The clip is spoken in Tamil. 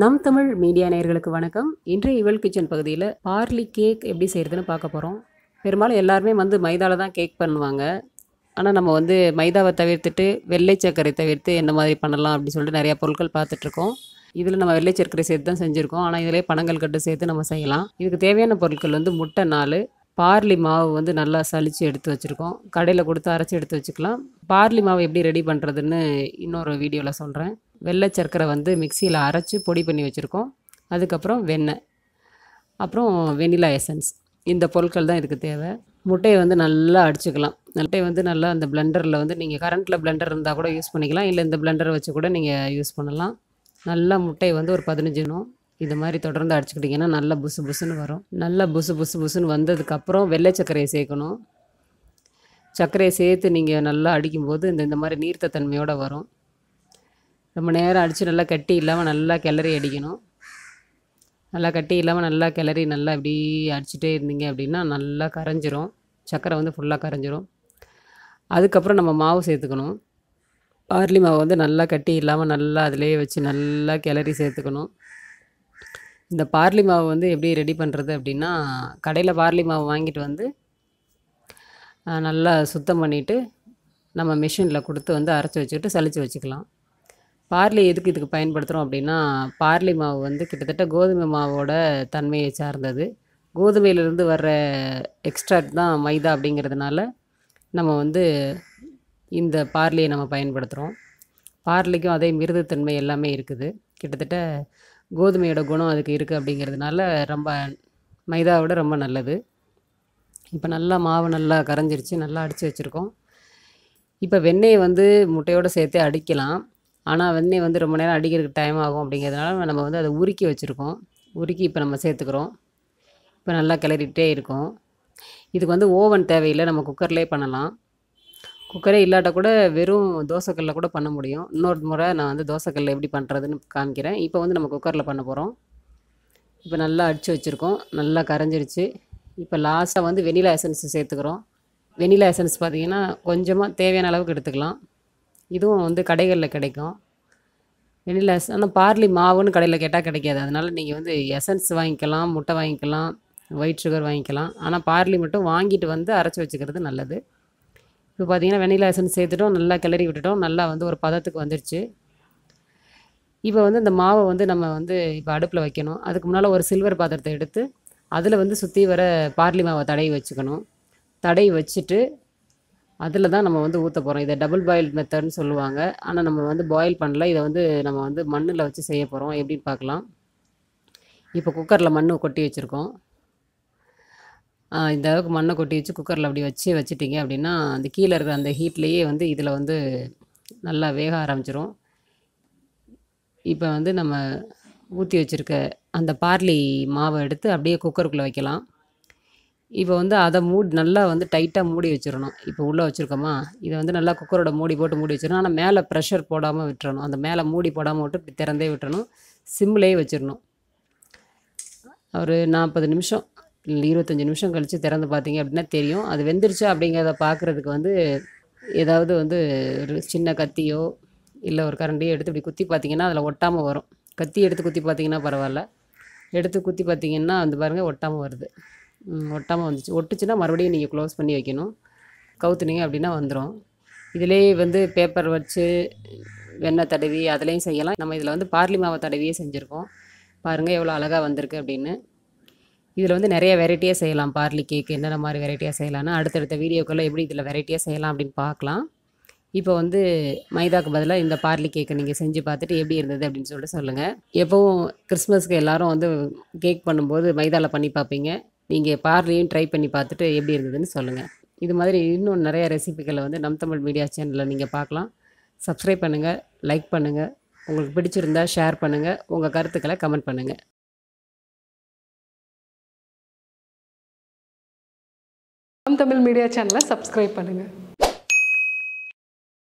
நம் தமிழ் மீடியா நேயர்களுக்கு வணக்கம் இன்றைய இவள் கிச்சன் பகுதியில் பார்லி கேக் எப்படி செய்கிறதுன்னு பார்க்க போகிறோம் பெரும்பாலும் எல்லாருமே வந்து மைதாவில் தான் கேக் பண்ணுவாங்க ஆனால் நம்ம வந்து மைதாவை தவிர்த்துட்டு வெள்ளை சர்க்கரை தவிர்த்து என்ன மாதிரி பண்ணலாம் அப்படின்னு சொல்லிட்டு நிறையா பொருட்கள் பார்த்துட்ருக்கோம் இதில் நம்ம வெள்ளை சர்க்கரை சேர்த்து தான் செஞ்சுருக்கோம் ஆனால் இதிலே பணங்கள் கட்டு சேர்த்து நம்ம செய்யலாம் இதுக்கு தேவையான பொருட்கள் வந்து முட்டை நாலு பார்லி மாவு வந்து நல்லா சளிச்சு எடுத்து வச்சுருக்கோம் கடையில் கொடுத்து அரைச்சி எடுத்து வச்சுக்கலாம் பார்லி மாவு எப்படி ரெடி பண்ணுறதுன்னு இன்னொரு வீடியோவில் சொல்கிறேன் வெள்ளை சர்க்கரை வந்து மிக்சியில் அரைச்சி பொடி பண்ணி வச்சுருக்கோம் அதுக்கப்புறம் வெண்ணெய் அப்புறம் வெனிலா எசன்ஸ் இந்த பொருட்கள் தான் இதுக்கு தேவை முட்டையை வந்து நல்லா அடிச்சுக்கலாம் முட்டையை வந்து நல்லா அந்த பிளெண்டரில் வந்து நீங்கள் கரண்ட்டில் பிளெண்டர் இருந்தால் கூட யூஸ் பண்ணிக்கலாம் இல்லை இந்த பிளெண்டரை வச்சு கூட நீங்கள் யூஸ் பண்ணலாம் நல்லா முட்டையை வந்து ஒரு பதினஞ்சுனும் இது மாதிரி தொடர்ந்து அடிச்சுக்கிட்டிங்கன்னா நல்லா புசு புசுன்னு வரும் நல்லா புசு புசு புசுன்னு வந்ததுக்கப்புறம் வெள்ளை சர்க்கரையை சேர்க்கணும் சர்க்கரையை சேர்த்து நீங்கள் நல்லா அடிக்கும்போது இந்த இந்த மாதிரி நீர்த்த தன்மையோடு வரும் ரொம்ப நேரம் அடித்து நல்லா கட்டி இல்லாமல் நல்லா கிளறி அடிக்கணும் நல்லா கட்டி இல்லாமல் நல்லா கிளறி நல்லா இப்படி அடிச்சுட்டே இருந்தீங்க அப்படின்னா நல்லா கரைஞ்சிரும் சர்க்கரை வந்து ஃபுல்லாக கரைஞ்சிரும் அதுக்கப்புறம் நம்ம மாவு சேர்த்துக்கணும் பார்லி மாவு வந்து நல்லா கட்டி இல்லாமல் நல்லா அதிலே வச்சு நல்லா கிளறி சேர்த்துக்கணும் இந்த பார்லி மாவு வந்து எப்படி ரெடி பண்ணுறது அப்படின்னா கடையில் பார்லி மாவு வாங்கிட்டு வந்து நல்லா சுத்தம் பண்ணிவிட்டு நம்ம மிஷினில் கொடுத்து வந்து அரைச்சி வச்சுக்கிட்டு சளிச்சு வச்சுக்கலாம் பார்லி எதுக்கு இதுக்கு பயன்படுத்துகிறோம் அப்படின்னா பார்லி மாவு வந்து கிட்டத்தட்ட கோதுமை மாவோட தன்மையை சார்ந்தது கோதுமையிலிருந்து வர்ற எக்ஸ்ட்ராக்ட் தான் மைதா அப்படிங்கிறதுனால நம்ம வந்து இந்த பார்லியை நம்ம பயன்படுத்துகிறோம் பார்லிக்கும் அதே மிருதத்தன்மை எல்லாமே இருக்குது கிட்டத்தட்ட கோதுமையோட குணம் அதுக்கு இருக்குது அப்படிங்கிறதுனால ரொம்ப மைதாவை விட ரொம்ப நல்லது இப்போ நல்லா மாவு நல்லா கரைஞ்சிருச்சு நல்லா அடித்து வச்சுருக்கோம் இப்போ வெண்ணெயை வந்து முட்டையோடு சேர்த்து அடிக்கலாம் ஆனால் வெண்ணெய் வந்து ரொம்ப நேரம் அடிக்கிறதுக்கு டைம் ஆகும் அப்படிங்கிறதுனால நம்ம வந்து அதை உருக்கி வச்சுருக்கோம் உருக்கி இப்போ நம்ம சேர்த்துக்கிறோம் இப்போ நல்லா கிளறிட்டே இருக்கும் இதுக்கு வந்து ஓவன் தேவையில்லை நம்ம குக்கர்லேயே பண்ணலாம் குக்கரே இல்லாட்ட கூட வெறும் தோசைக்கல்லில் கூட பண்ண முடியும் இன்னொரு முறை நான் வந்து தோசைக்கல்ல எப்படி பண்ணுறதுன்னு காமிக்கிறேன் இப்போ வந்து நம்ம குக்கரில் பண்ண போகிறோம் இப்போ நல்லா அடித்து வச்சுருக்கோம் நல்லா கரைஞ்சிருச்சு இப்போ லாஸ்ட்டாக வந்து வெனிலா எசன்ஸ் சேர்த்துக்கிறோம் வெனிலா எசன்ஸ் பார்த்திங்கன்னா கொஞ்சமாக தேவையான அளவுக்கு எடுத்துக்கலாம் இதுவும் வந்து கடைகளில் கிடைக்கும் வெனிலா எஸ் ஆனால் பார்லி மாவுன்னு கடையில் கேட்டால் கிடைக்காது அதனால் நீங்கள் வந்து எசன்ஸ் வாங்கிக்கலாம் முட்டை வாங்கிக்கலாம் ஒயிட் சுகர் வாங்கிக்கலாம் ஆனால் பார்லி மட்டும் வாங்கிட்டு வந்து அரைச்சி வச்சுக்கிறது நல்லது இப்போ பார்த்திங்கன்னா வெனிலா எசன்ஸ் சேர்த்துட்டோம் நல்லா கிளறி விட்டுட்டோம் நல்லா வந்து ஒரு பதத்துக்கு வந்துடுச்சு இப்போ வந்து இந்த மாவை வந்து நம்ம வந்து இப்போ அடுப்பில் வைக்கணும் அதுக்கு முன்னால் ஒரு சில்வர் பாத்திரத்தை எடுத்து அதில் வந்து சுற்றி வர பார்லி மாவை தடவி வச்சுக்கணும் தடவி வச்சுட்டு அதில் தான் நம்ம வந்து ஊற்ற போகிறோம் இதை டபுள் பாயில் மெத்தட்னு சொல்லுவாங்க ஆனால் நம்ம வந்து பாயில் பண்ணல இதை வந்து நம்ம வந்து மண்ணில் வச்சு செய்ய போகிறோம் எப்படின்னு பார்க்கலாம் இப்போ குக்கரில் மண் கொட்டி வச்சுருக்கோம் இந்த அளவுக்கு மண்ணை கொட்டி வச்சு குக்கரில் அப்படி வச்சு வச்சுட்டிங்க அப்படின்னா அந்த கீழே இருக்கிற அந்த ஹீட்லேயே வந்து இதில் வந்து நல்லா வேக ஆரம்பிச்சிரும் இப்போ வந்து நம்ம ஊற்றி வச்சுருக்க அந்த பார்லி மாவை எடுத்து அப்படியே குக்கருக்குள்ளே வைக்கலாம் இப்போ வந்து அதை மூடி நல்லா வந்து டைட்டாக மூடி வச்சிடணும் இப்போ உள்ளே வச்சுருக்கோமா இதை வந்து நல்லா குக்கரோட மூடி போட்டு மூடி வச்சிடணும் ஆனால் மேலே ப்ரெஷர் போடாமல் விட்டுறணும் அந்த மேலே மூடி போடாமல் விட்டு இப்படி திறந்தே விட்டுறணும் சிம்லேயே வச்சிடணும் ஒரு நாற்பது நிமிஷம் இருபத்தஞ்சி நிமிஷம் கழித்து திறந்து பார்த்தீங்க அப்படின்னா தெரியும் அது வெந்துருச்சு அப்படிங்கிறத பார்க்குறதுக்கு வந்து ஏதாவது வந்து ஒரு சின்ன கத்தியோ இல்லை ஒரு கரண்டியோ எடுத்து இப்படி குத்தி பார்த்தீங்கன்னா அதில் ஒட்டாமல் வரும் கத்தி எடுத்து குத்தி பார்த்தீங்கன்னா பரவாயில்ல எடுத்து குத்தி பார்த்தீங்கன்னா வந்து பாருங்கள் ஒட்டாமல் வருது ஒட்டாமல் வந்துச்சு ஒட்டுச்சுன்னா மறுபடியும் நீங்கள் க்ளோஸ் பண்ணி வைக்கணும் கவுத்துனீங்க அப்படின்னா வந்துடும் இதிலே வந்து பேப்பர் வச்சு வெண்ணெய் தடவி அதுலேயும் செய்யலாம் நம்ம இதில் வந்து பார்லி மாவை தடவியே செஞ்சுருக்கோம் பாருங்கள் எவ்வளோ அழகாக வந்திருக்கு அப்படின்னு இதில் வந்து நிறைய வெரைட்டியாக செய்யலாம் பார்லி கேக்கு என்னென்ன மாதிரி வெரைட்டியாக செய்யலாம்னு அடுத்தடுத்த வீடியோக்கெல்லாம் எப்படி இதில் வெரைட்டியாக செய்யலாம் அப்படின்னு பார்க்கலாம் இப்போ வந்து மைதாக்கு பதிலாக இந்த பார்லி கேக்கை நீங்கள் செஞ்சு பார்த்துட்டு எப்படி இருந்தது அப்படின்னு சொல்லிட்டு சொல்லுங்கள் எப்போவும் கிறிஸ்மஸ்க்கு எல்லோரும் வந்து கேக் பண்ணும்போது மைதாவில் பண்ணி பார்ப்பீங்க நீங்கள் பார்லியும் ட்ரை பண்ணி பார்த்துட்டு எப்படி இருந்ததுன்னு சொல்லுங்கள் இது மாதிரி இன்னும் நிறைய ரெசிபிகளை வந்து நம் தமிழ் மீடியா சேனலில் நீங்கள் பார்க்கலாம் சப்ஸ்கிரைப் பண்ணுங்கள் லைக் பண்ணுங்கள் உங்களுக்கு பிடிச்சிருந்தா ஷேர் பண்ணுங்கள் உங்கள் கருத்துக்களை கமெண்ட் பண்ணுங்கள் தமிழ் மீடியா சேனலை சப்ஸ்கிரைப் பண்ணுங்கள்